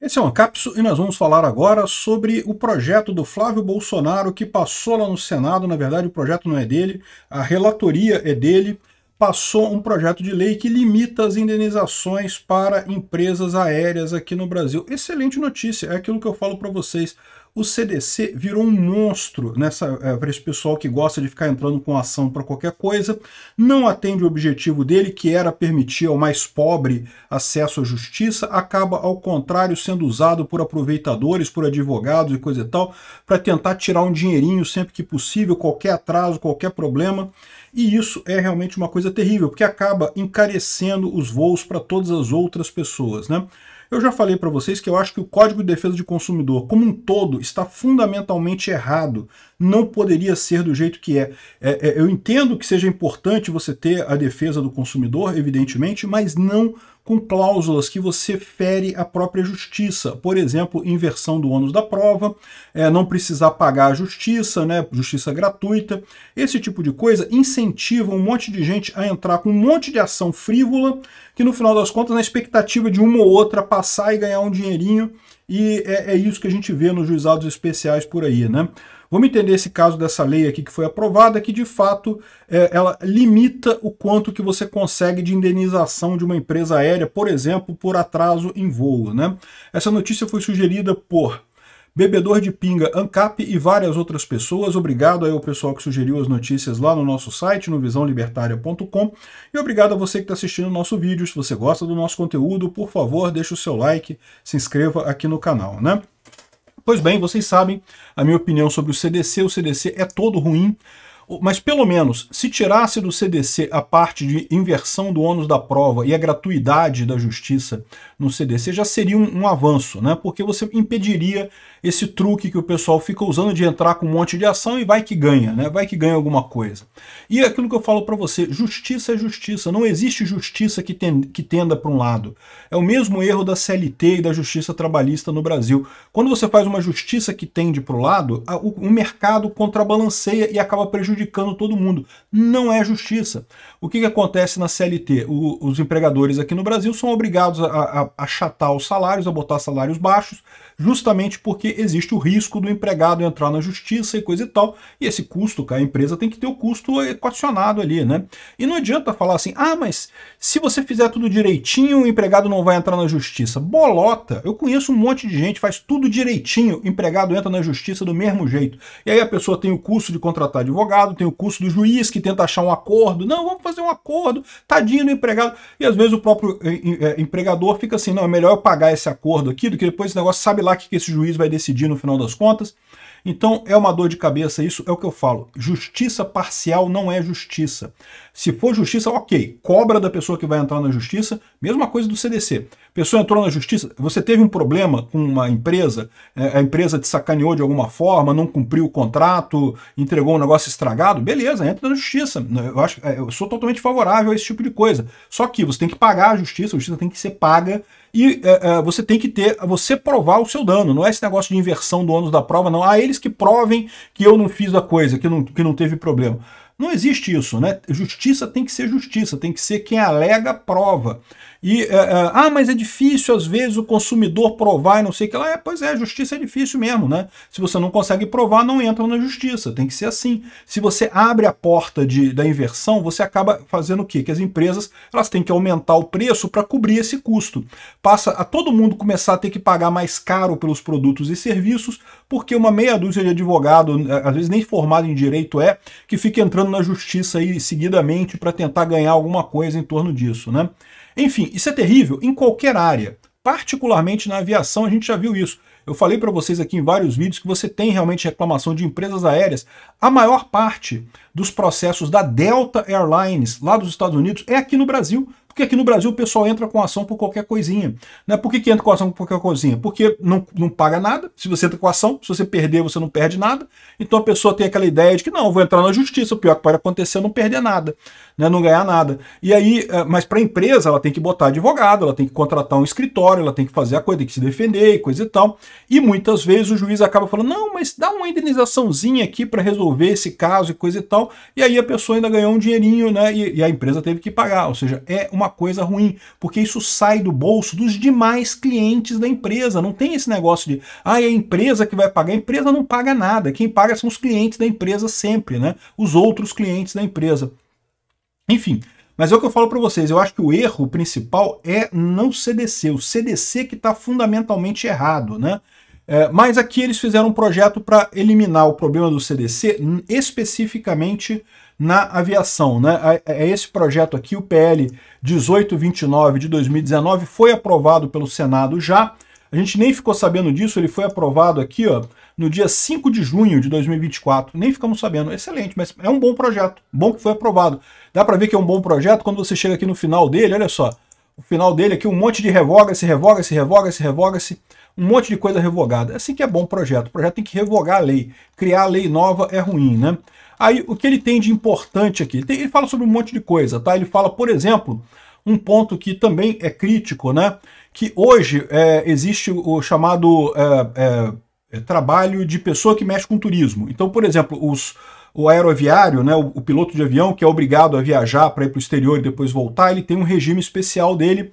Esse é o Ancapsu e nós vamos falar agora sobre o projeto do Flávio Bolsonaro que passou lá no Senado. Na verdade, o projeto não é dele, a relatoria é dele. Passou um projeto de lei que limita as indenizações para empresas aéreas aqui no Brasil. Excelente notícia, é aquilo que eu falo para vocês o CDC virou um monstro nessa é, eh, para esse pessoal que gosta de ficar entrando com ação para qualquer coisa, não atende o objetivo dele, que era permitir ao mais pobre acesso à justiça, acaba, ao contrário, sendo usado por aproveitadores, por advogados e coisa e tal, para tentar tirar um dinheirinho sempre que possível, qualquer atraso, qualquer problema. E isso é realmente uma coisa terrível, porque acaba encarecendo os voos para todas as outras pessoas, né? Eu já falei para vocês que eu acho que o Código de Defesa de Consumidor, como um todo, está fundamentalmente errado não poderia ser do jeito que é. É, é. eu entendo que seja importante você ter a defesa do consumidor, evidentemente, mas não com cláusulas que você fere a própria justiça. Por exemplo, inversão do ônus da prova, é, não precisar pagar a justiça, né, justiça gratuita. Esse tipo de coisa incentiva um monte de gente a entrar com um monte de ação frívola, que no final das contas, na expectativa de uma ou outra passar e ganhar um dinheirinho, e é, é isso que a gente vê nos juizados especiais por aí, né? Vamos entender esse caso dessa lei aqui que foi aprovada, que de fato é, ela limita o quanto que você consegue de indenização de uma empresa aérea, por exemplo, por atraso em voo. Né? Essa notícia foi sugerida por Bebedor de Pinga, ANCAP e várias outras pessoas. Obrigado aí ao pessoal que sugeriu as notícias lá no nosso site, no visãolibertária.com. E obrigado a você que está assistindo o nosso vídeo. Se você gosta do nosso conteúdo, por favor, deixe o seu like, se inscreva aqui no canal, né? Pois bem, vocês sabem a minha opinião sobre o CDC. O CDC é todo ruim. Mas pelo menos, se tirasse do CDC a parte de inversão do ônus da prova e a gratuidade da justiça no CDC, já seria um, um avanço, né? Porque você impediria esse truque que o pessoal fica usando de entrar com um monte de ação e vai que ganha, né? Vai que ganha alguma coisa. E é aquilo que eu falo para você, justiça é justiça. Não existe justiça que, ten, que tenda para um lado. É o mesmo erro da CLT e da justiça trabalhista no Brasil. Quando você faz uma justiça que tende para o lado, o mercado contrabalanceia e acaba prejudicando prejudicando todo mundo. Não é justiça. O que, que acontece na CLT? O, os empregadores aqui no Brasil são obrigados a achatar os salários, a botar salários baixos, justamente porque existe o risco do empregado entrar na justiça e coisa e tal. E esse custo, a empresa tem que ter o custo equacionado ali, né? E não adianta falar assim, ah, mas se você fizer tudo direitinho, o empregado não vai entrar na justiça. Bolota! Eu conheço um monte de gente, faz tudo direitinho, empregado entra na justiça do mesmo jeito. E aí a pessoa tem o custo de contratar advogado, empregado, tem o custo do juiz que tenta achar um acordo. Não, vamos fazer um acordo, tadinho do empregado. E às vezes o próprio eh, eh, empregador fica assim: não, é melhor eu pagar esse acordo aqui do que depois esse negócio sabe lá o que esse juiz vai decidir no final das contas. Então é uma dor de cabeça, isso é o que eu falo. Justiça parcial não é justiça. Se for justiça, ok, cobra da pessoa que vai entrar na justiça, mesma coisa do CDC. Pessoa entrou na justiça, você teve um problema com uma empresa, é, a empresa te sacaneou de alguma forma, não cumpriu o contrato, entregou um negócio estragado, beleza, entra na justiça. Eu, acho, é, eu sou totalmente favorável a esse tipo de coisa. Só que você tem que pagar a justiça, a justiça tem que ser paga e é, é, você tem que ter, você provar o seu dano, não é esse negócio de inversão do ônus da prova, não. há eles que provem que eu não fiz a coisa, que não, que não teve problema. Não existe isso, né? Justiça tem que ser justiça, tem que ser quem alega prova. E, é, é, ah, mas é difícil às vezes o consumidor provar e não sei o que lá. É, pois é, justiça é difícil mesmo, né? Se você não consegue provar, não entra na justiça. Tem que ser assim. Se você abre a porta de, da inversão, você acaba fazendo o quê? Que as empresas elas têm que aumentar o preço para cobrir esse custo. Passa a todo mundo começar a ter que pagar mais caro pelos produtos e serviços, porque uma meia dúzia de advogado, né, às vezes nem formado em direito é, que fica entrando na justiça aí seguidamente para tentar ganhar alguma coisa em torno disso, né? Enfim, isso é terrível em qualquer área, particularmente na aviação, a gente já viu isso. Eu falei para vocês aqui em vários vídeos que você tem realmente reclamação de empresas aéreas. A maior parte dos processos da Delta Airlines lá dos Estados Unidos é aqui no Brasil porque aqui no Brasil o pessoal entra com ação por qualquer coisinha? Né? Por que, que entra com ação por qualquer coisinha? Porque não, não paga nada. Se você entra com ação, se você perder, você não perde nada. Então a pessoa tem aquela ideia de que não, vou entrar na justiça, o pior que pode acontecer é não perder nada, né? não ganhar nada. E aí, eh, mas para a empresa, ela tem que botar advogado, ela tem que contratar um escritório, ela tem que fazer a coisa, tem que se defender e coisa e tal. E muitas vezes o juiz acaba falando, não, mas dá uma indenizaçãozinha aqui para resolver esse caso e coisa e tal. E aí a pessoa ainda ganhou um dinheirinho, né? E, e a empresa teve que pagar. Ou seja, é uma alguma coisa ruim, porque isso sai do bolso dos demais clientes da empresa. Não tem esse negócio de, ah, é a empresa que vai pagar. A empresa não paga nada. Quem paga são os clientes da empresa sempre, né? Os outros clientes da empresa. Enfim, mas é o que eu falo para vocês, eu acho que o erro principal é não CDC, o CDC que está fundamentalmente errado, né? É, mas aqui eles fizeram um projeto para eliminar o problema do CDC especificamente na aviação. Né? É, é esse projeto aqui, o PL 1829 de 2019, foi aprovado pelo Senado já. A gente nem ficou sabendo disso, ele foi aprovado aqui ó, no dia 5 de junho de 2024. Nem ficamos sabendo. Excelente, mas é um bom projeto. Bom que foi aprovado. Dá para ver que é um bom projeto quando você chega aqui no final dele, olha só. O final dele aqui, um monte de revoga-se, revoga-se, revoga-se, revoga-se. revoga se revoga se revoga se um monte de coisa revogada. É assim que é bom o projeto. O projeto tem que revogar a lei. Criar a lei nova é ruim, né? Aí, o que ele tem de importante aqui? Ele, tem, ele fala sobre um monte de coisa, tá? Ele fala, por exemplo, um ponto que também é crítico, né? Que hoje é, existe o chamado é, é, é trabalho de pessoa que mexe com turismo. Então, por exemplo, os, o aeroviário, né, o, o piloto de avião que é obrigado a viajar para ir para o exterior e depois voltar, ele tem um regime especial dele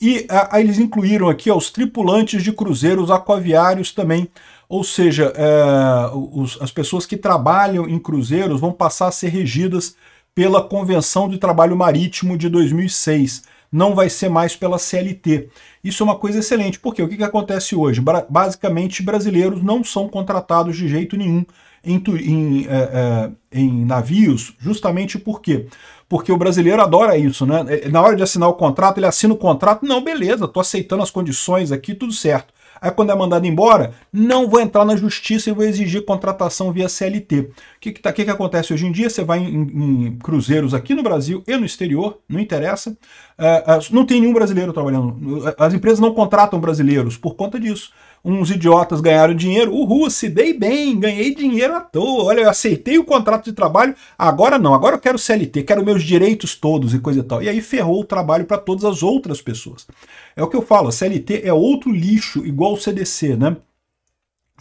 e é, eles incluíram aqui ó, os tripulantes de cruzeiros aquaviários também, ou seja, é, os, as pessoas que trabalham em cruzeiros vão passar a ser regidas pela Convenção de Trabalho Marítimo de 2006, não vai ser mais pela CLT. Isso é uma coisa excelente, porque o que, que acontece hoje? Bra basicamente, brasileiros não são contratados de jeito nenhum em, em, é, é, em navios, justamente porque porque o brasileiro adora isso, né? É, na hora de assinar o contrato, ele assina o contrato, não, beleza, tô aceitando as condições aqui, tudo certo. Aí quando é mandado embora, não vou entrar na justiça e vou exigir contratação via CLT. O que que, tá, que, que, acontece hoje em dia? Você vai em, em, cruzeiros aqui no Brasil e no exterior, não interessa. Uh, uh, não tem nenhum brasileiro trabalhando. As empresas não contratam brasileiros por conta disso uns idiotas ganharam dinheiro. Uhul, se dei bem, ganhei dinheiro à toa. Olha, eu aceitei o contrato de trabalho, agora não, agora eu quero CLT, quero meus direitos todos e coisa e tal. E aí ferrou o trabalho para todas as outras pessoas. É o que eu falo, a CLT é outro lixo, igual o CDC, né?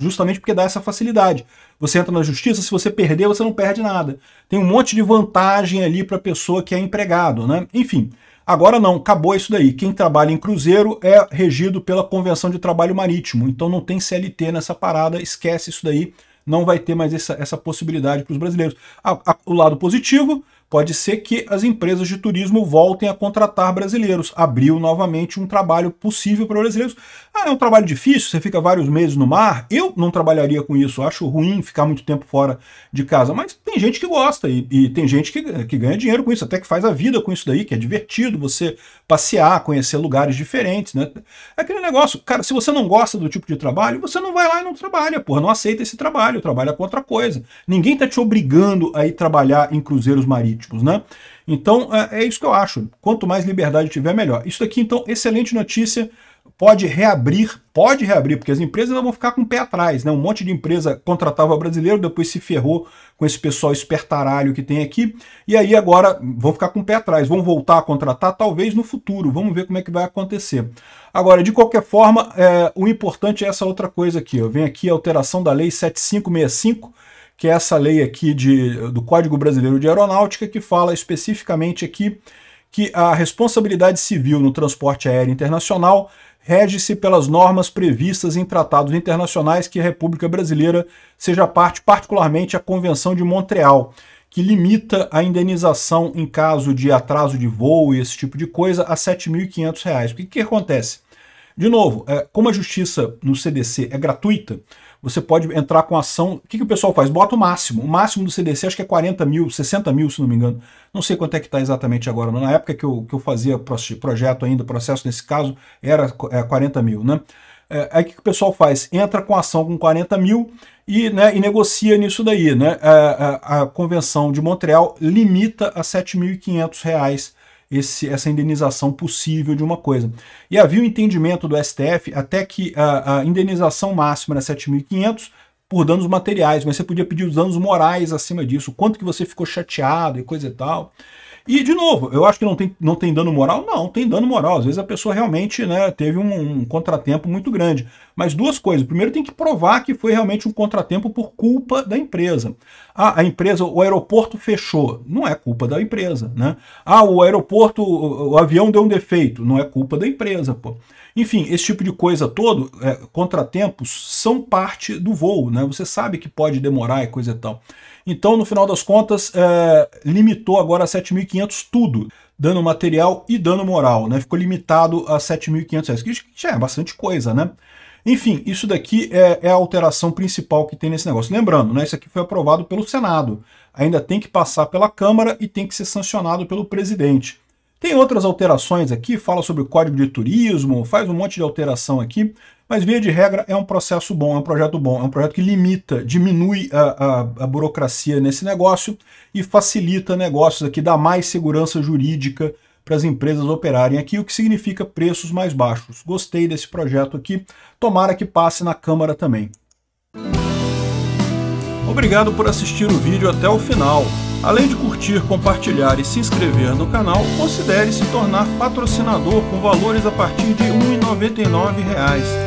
justamente porque dá essa facilidade. Você entra na justiça, se você perder, você não perde nada. Tem um monte de vantagem ali para a pessoa que é empregado, né? Enfim, agora não, acabou isso daí. Quem trabalha em cruzeiro é regido pela Convenção de Trabalho Marítimo, então não tem CLT nessa parada, esquece isso daí, não vai ter mais essa, essa possibilidade para os brasileiros. A, a, o lado positivo Pode ser que as empresas de turismo voltem a contratar brasileiros. Abriu novamente um trabalho possível para brasileiros. Ah, é um trabalho difícil, você fica vários meses no mar. Eu não trabalharia com isso, acho ruim ficar muito tempo fora de casa. Mas tem gente que gosta e, e tem gente que, que ganha dinheiro com isso, até que faz a vida com isso daí, que é divertido você passear, conhecer lugares diferentes, né? É aquele negócio, cara, se você não gosta do tipo de trabalho, você não vai lá e não trabalha, porra, não aceita esse trabalho, trabalha com outra coisa. Ninguém está te obrigando a ir trabalhar em cruzeiros marítimos políticos, né? Então, é, é isso que eu acho. Quanto mais liberdade tiver, melhor. Isso aqui, então, excelente notícia. Pode reabrir, pode reabrir, porque as empresas vão ficar com o pé atrás, né? Um monte de empresa contratava brasileiro, depois se ferrou com esse pessoal espertaralho que tem aqui, e aí agora vão ficar com o pé atrás, vão voltar a contratar, talvez no futuro, vamos ver como é que vai acontecer. Agora, de qualquer forma, é, o importante é essa outra coisa aqui, Eu vem aqui a alteração da Lei 7565, que é essa lei aqui de, do Código Brasileiro de Aeronáutica, que fala especificamente aqui que a responsabilidade civil no transporte aéreo internacional rege-se pelas normas previstas em tratados internacionais que a República Brasileira seja parte, particularmente a Convenção de Montreal, que limita a indenização em caso de atraso de voo e esse tipo de coisa a R$ 7.500. O que, que acontece? De novo, é, como a justiça no CDC é gratuita, você pode entrar com ação. O que, que o pessoal faz? Bota o máximo. O máximo do CDC acho que é 40 mil, 60 mil, se não me engano. Não sei quanto é que está exatamente agora. Na época que eu, que eu fazia projeto ainda, processo nesse caso, era é, 40 mil, né? É, aí o que, que o pessoal faz? Entra com ação com 40 mil e, né, e negocia nisso daí. Né? A, é, a, é, a Convenção de Montreal limita a R$ 7.500 esse, essa indenização possível de uma coisa. E havia o um entendimento do STF até que a, a indenização máxima era 7.500 por danos materiais, mas você podia pedir os danos morais acima disso, quanto que você ficou chateado e coisa e tal. E, de novo, eu acho que não tem, não tem dano moral? Não, tem dano moral. Às vezes a pessoa realmente né, teve um, um contratempo muito grande. Mas duas coisas. Primeiro, tem que provar que foi realmente um contratempo por culpa da empresa. Ah, a empresa, o aeroporto fechou. Não é culpa da empresa. Né? Ah, o aeroporto, o, avião deu um defeito. Não é culpa da empresa. Pô. Enfim, esse tipo de coisa todo, é, contratempos são parte do voo. Né? Você sabe que pode demorar e coisa e tal. Então, no final das contas, é, limitou agora a 7.500 tudo, dano material e dano moral, né? Ficou limitado a 7.500 que já é bastante coisa, né? Enfim, isso daqui é, é, a alteração principal que tem nesse negócio. Lembrando, né, isso aqui foi aprovado pelo Senado, ainda tem que passar pela Câmara e tem que ser sancionado pelo presidente. Tem outras alterações aqui, fala sobre o Código de Turismo, faz um monte de alteração aqui. Mas, via de regra, é um processo bom, é um projeto bom, é um projeto que limita, diminui a, a, a burocracia nesse negócio e facilita negócios aqui, dá mais segurança jurídica para as empresas operarem aqui, o que significa preços mais baixos. Gostei desse projeto aqui, tomara que passe na Câmara também. Obrigado por assistir o vídeo até o final. Além de curtir, compartilhar e se inscrever no canal, considere se tornar patrocinador com valores a partir de R$ 1,99